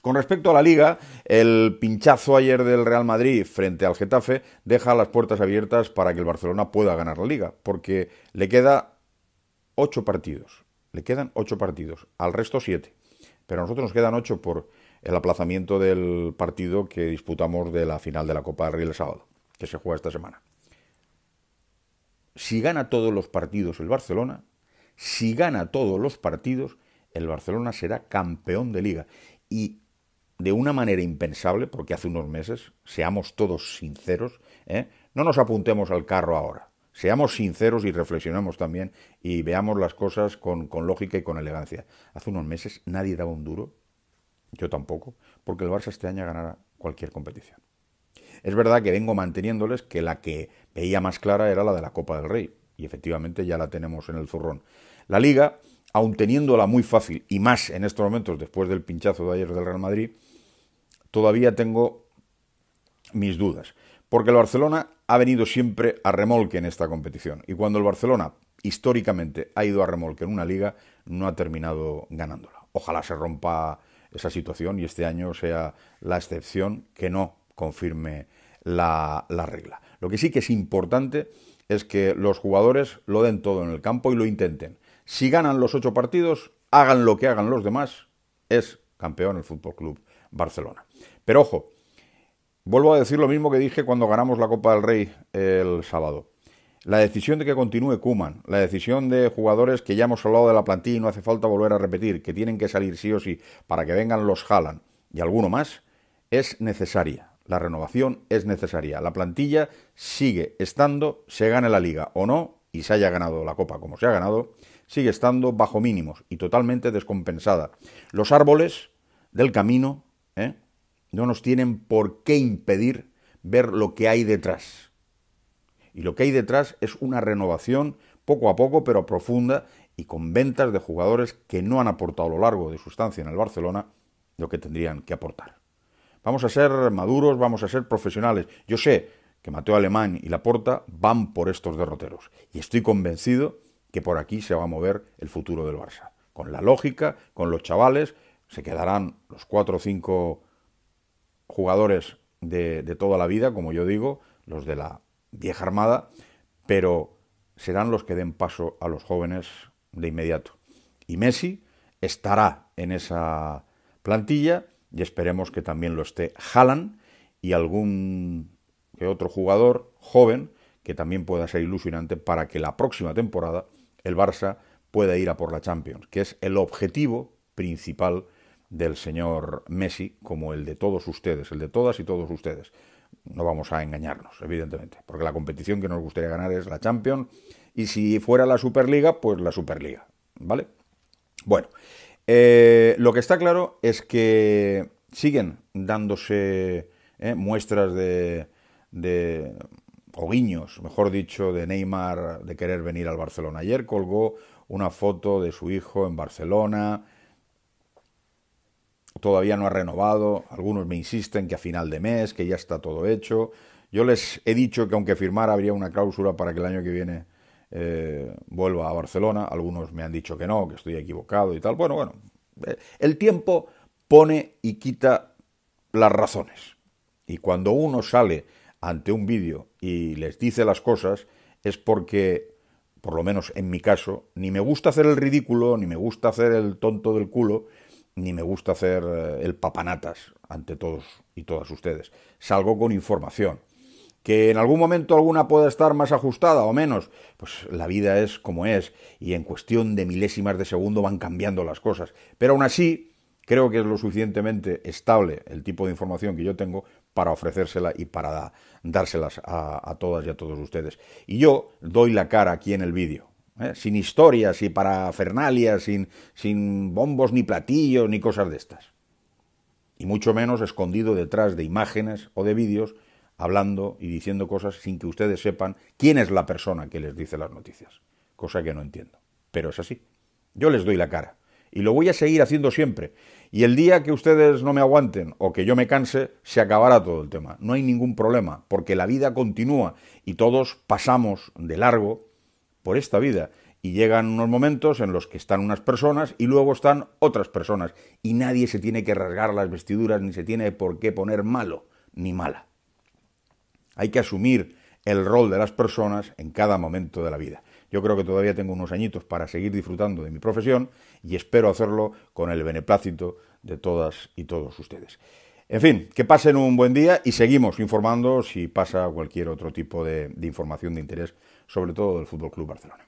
Con respecto a la liga, el pinchazo ayer del Real Madrid frente al Getafe deja las puertas abiertas para que el Barcelona pueda ganar la liga, porque le queda ocho partidos. Le quedan ocho partidos, al resto siete. Pero a nosotros nos quedan ocho por el aplazamiento del partido que disputamos de la final de la Copa del Rey el sábado, que se juega esta semana. Si gana todos los partidos el Barcelona, si gana todos los partidos, el Barcelona será campeón de liga. Y de una manera impensable, porque hace unos meses, seamos todos sinceros, ¿eh? no nos apuntemos al carro ahora. Seamos sinceros y reflexionemos también y veamos las cosas con, con lógica y con elegancia. Hace unos meses nadie daba un duro, yo tampoco, porque el Barça este año ganará cualquier competición. Es verdad que vengo manteniéndoles que la que veía más clara era la de la Copa del Rey, y efectivamente ya la tenemos en el zurrón. La liga, aun teniéndola muy fácil, y más en estos momentos después del pinchazo de ayer del Real Madrid, todavía tengo mis dudas. Porque el Barcelona ha venido siempre a remolque en esta competición. Y cuando el Barcelona históricamente ha ido a remolque en una liga, no ha terminado ganándola. Ojalá se rompa esa situación y este año sea la excepción que no confirme la, regla. Lo que sí que es importante es que los jugadores lo den todo en el campo y lo intenten. Si ganan los ocho partidos, hagan lo que hagan los demás, es campeón el Fútbol Club Barcelona. Pero ojo, vuelvo a decir lo mismo que dije cuando ganamos la Copa del Rey el sábado. La decisión de que continúe Kuman, la decisión de jugadores que ya hemos hablado de la plantilla y no hace falta volver a repetir, que tienen que salir sí o sí para que vengan los Jalan y alguno más, es necesaria. La renovación es necesaria. La plantilla sigue estando, se gane la liga o no, y se haya ganado la copa como se ha ganado, sigue estando bajo mínimos y totalmente descompensada. Los árboles del camino no nos tienen por qué impedir ver lo que hay detrás. Y lo que hay detrás es una renovación poco a poco, pero profunda, y con ventas de jugadores que no han aportado a lo largo de su estancia en el Barcelona lo que tendrían que aportar. Vamos a ser maduros, vamos a ser profesionales. Yo sé que Mateo Alemán y Laporta van por estos derroteros, y estoy convencido que por aquí se va a mover el futuro del Barça. Con la lógica, con los chavales, se quedarán los cuatro o cinco jugadores de, toda la vida, como yo digo, los de la vieja armada, pero serán los que den paso a los jóvenes de inmediato. Y Messi estará en esa plantilla y esperemos que también lo esté Haaland y algún otro jugador joven que también pueda ser ilusionante para que la próxima temporada el Barça pueda ir a por la Champions, que es el objetivo principal del señor Messi como el de todos ustedes, el de todas y todos ustedes. No vamos a engañarnos, evidentemente, porque la competición que nos gustaría ganar es la Champions y si fuera la Superliga, pues la Superliga, ¿vale? Bueno, eh, lo que está claro es que siguen dándose eh, muestras de, de, o guiños, mejor dicho, de Neymar de querer venir al Barcelona. Ayer colgó una foto de su hijo en Barcelona, todavía no ha renovado, algunos me insisten que a final de mes, que ya está todo hecho. Yo les he dicho que aunque firmara habría una cláusula para que el año que viene eh, vuelva a Barcelona, algunos me han dicho que no, que estoy equivocado y tal. Bueno, bueno, eh, el tiempo pone y quita las razones. Y cuando uno sale ante un vídeo y les dice las cosas, es porque, por lo menos en mi caso, ni me gusta hacer el ridículo, ni me gusta hacer el tonto del culo, ni me gusta hacer eh, el papanatas ante todos y todas ustedes. Salgo con información. Que en algún momento alguna pueda estar más ajustada o menos, pues la vida es como es y en cuestión de milésimas de segundo van cambiando las cosas. Pero aún así, creo que es lo suficientemente estable el tipo de información que yo tengo para ofrecérsela y para dárselas a, todas y a todos ustedes. Y yo doy la cara aquí en el vídeo. ¿eh? sin historias y parafernalias, sin, sin bombos ni platillos ni cosas de estas. Y mucho menos escondido detrás de imágenes o de vídeos hablando y diciendo cosas sin que ustedes sepan quién es la persona que les dice las noticias. Cosa que no entiendo. Pero es así. Yo les doy la cara. Y lo voy a seguir haciendo siempre. Y el día que ustedes no me aguanten o que yo me canse, se acabará todo el tema. No hay ningún problema, porque la vida continúa y todos pasamos de largo por esta vida y llegan unos momentos en los que están unas personas y luego están otras personas y nadie se tiene que rasgar las vestiduras ni se tiene por qué poner malo ni mala. Hay que asumir el rol de las personas en cada momento de la vida. Yo creo que todavía tengo unos añitos para seguir disfrutando de mi profesión y espero hacerlo con el beneplácito de todas y todos ustedes. En fin, que pasen un buen día y seguimos informando si pasa cualquier otro tipo de, información de interés, sobre todo del Fútbol Club Barcelona.